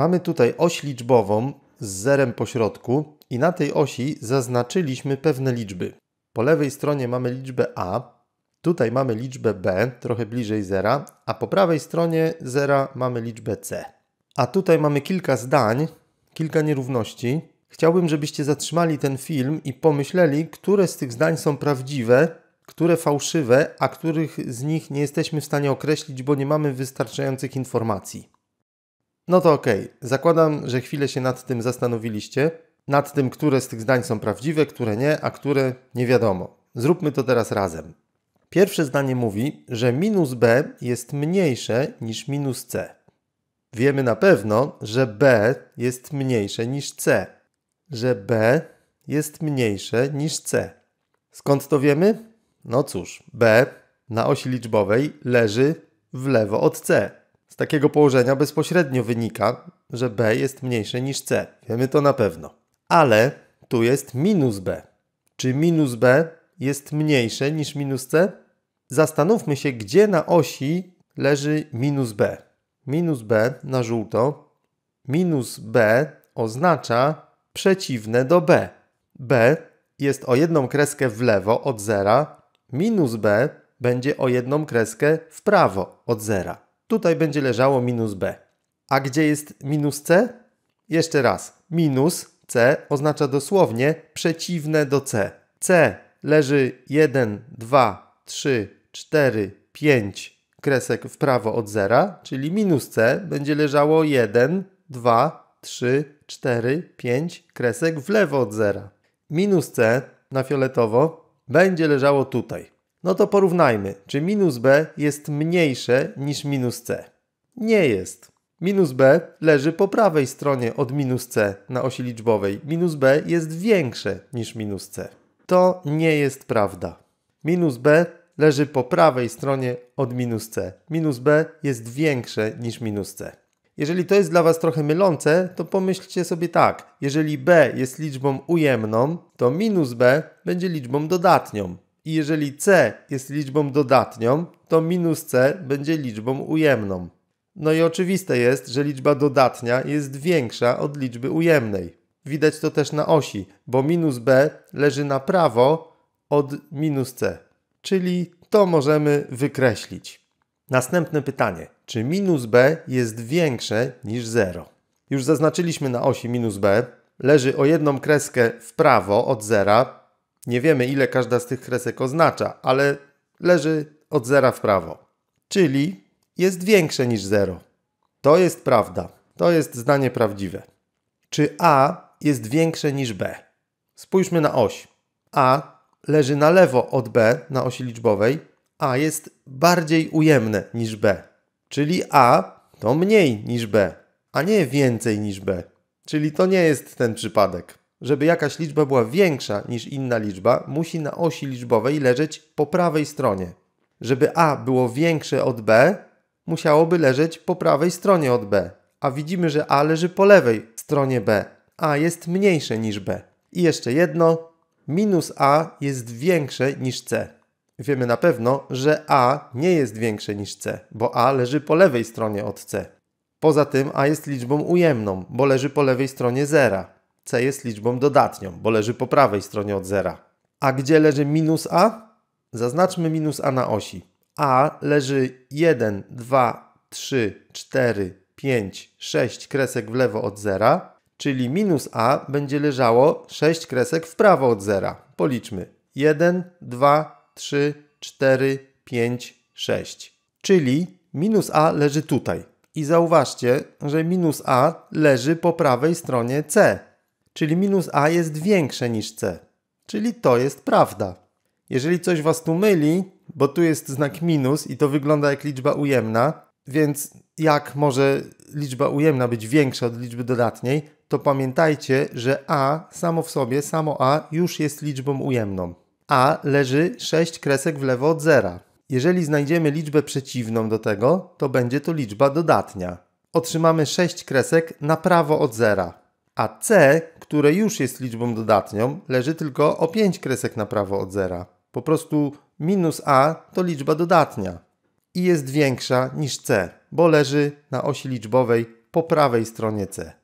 Mamy tutaj oś liczbową z zerem po środku i na tej osi zaznaczyliśmy pewne liczby. Po lewej stronie mamy liczbę A, tutaj mamy liczbę B, trochę bliżej zera, a po prawej stronie zera mamy liczbę C. A tutaj mamy kilka zdań, kilka nierówności. Chciałbym, żebyście zatrzymali ten film i pomyśleli, które z tych zdań są prawdziwe, które fałszywe, a których z nich nie jesteśmy w stanie określić, bo nie mamy wystarczających informacji. No to okej, okay. zakładam, że chwilę się nad tym zastanowiliście, nad tym, które z tych zdań są prawdziwe, które nie, a które nie wiadomo. Zróbmy to teraz razem. Pierwsze zdanie mówi, że minus b jest mniejsze niż minus c. Wiemy na pewno, że b jest mniejsze niż c. Że b jest mniejsze niż c. Skąd to wiemy? No cóż, b na osi liczbowej leży w lewo od c. Z takiego położenia bezpośrednio wynika, że B jest mniejsze niż C. Wiemy to na pewno. Ale tu jest minus B. Czy minus B jest mniejsze niż minus C? Zastanówmy się, gdzie na osi leży minus B. Minus B na żółto. Minus B oznacza przeciwne do B. B jest o jedną kreskę w lewo od zera. Minus B będzie o jedną kreskę w prawo od zera. Tutaj będzie leżało minus b. A gdzie jest minus c? Jeszcze raz. Minus c oznacza dosłownie przeciwne do c. c leży 1, 2, 3, 4, 5 kresek w prawo od zera, czyli minus c będzie leżało 1, 2, 3, 4, 5 kresek w lewo od zera. Minus c na fioletowo będzie leżało tutaj. No to porównajmy, czy minus b jest mniejsze niż minus c. Nie jest. Minus b leży po prawej stronie od minus c na osi liczbowej. Minus b jest większe niż minus c. To nie jest prawda. Minus b leży po prawej stronie od minus c. Minus b jest większe niż minus c. Jeżeli to jest dla Was trochę mylące, to pomyślcie sobie tak. Jeżeli b jest liczbą ujemną, to minus b będzie liczbą dodatnią. I jeżeli c jest liczbą dodatnią, to minus c będzie liczbą ujemną. No i oczywiste jest, że liczba dodatnia jest większa od liczby ujemnej. Widać to też na osi, bo minus b leży na prawo od minus c. Czyli to możemy wykreślić. Następne pytanie. Czy minus b jest większe niż 0? Już zaznaczyliśmy na osi minus b. Leży o jedną kreskę w prawo od zera, nie wiemy ile każda z tych kresek oznacza, ale leży od zera w prawo. Czyli jest większe niż 0. To jest prawda. To jest zdanie prawdziwe. Czy A jest większe niż B? Spójrzmy na oś. A leży na lewo od B na osi liczbowej, A jest bardziej ujemne niż B. Czyli A to mniej niż B, a nie więcej niż B. Czyli to nie jest ten przypadek. Żeby jakaś liczba była większa niż inna liczba, musi na osi liczbowej leżeć po prawej stronie. Żeby A było większe od B, musiałoby leżeć po prawej stronie od B. A widzimy, że A leży po lewej stronie B. A jest mniejsze niż B. I jeszcze jedno. Minus A jest większe niż C. Wiemy na pewno, że A nie jest większe niż C, bo A leży po lewej stronie od C. Poza tym A jest liczbą ujemną, bo leży po lewej stronie zera. C jest liczbą dodatnią, bo leży po prawej stronie od zera. A gdzie leży minus A? Zaznaczmy minus A na osi. A leży 1, 2, 3, 4, 5, 6 kresek w lewo od zera, czyli minus A będzie leżało 6 kresek w prawo od zera. Policzmy. 1, 2, 3, 4, 5, 6. Czyli minus A leży tutaj. I zauważcie, że minus A leży po prawej stronie C, czyli minus a jest większe niż c. Czyli to jest prawda. Jeżeli coś was tu myli, bo tu jest znak minus i to wygląda jak liczba ujemna, więc jak może liczba ujemna być większa od liczby dodatniej, to pamiętajcie, że a samo w sobie, samo a już jest liczbą ujemną. a leży 6 kresek w lewo od zera. Jeżeli znajdziemy liczbę przeciwną do tego, to będzie to liczba dodatnia. Otrzymamy 6 kresek na prawo od zera a C, które już jest liczbą dodatnią, leży tylko o 5 kresek na prawo od zera. Po prostu minus A to liczba dodatnia i jest większa niż C, bo leży na osi liczbowej po prawej stronie C.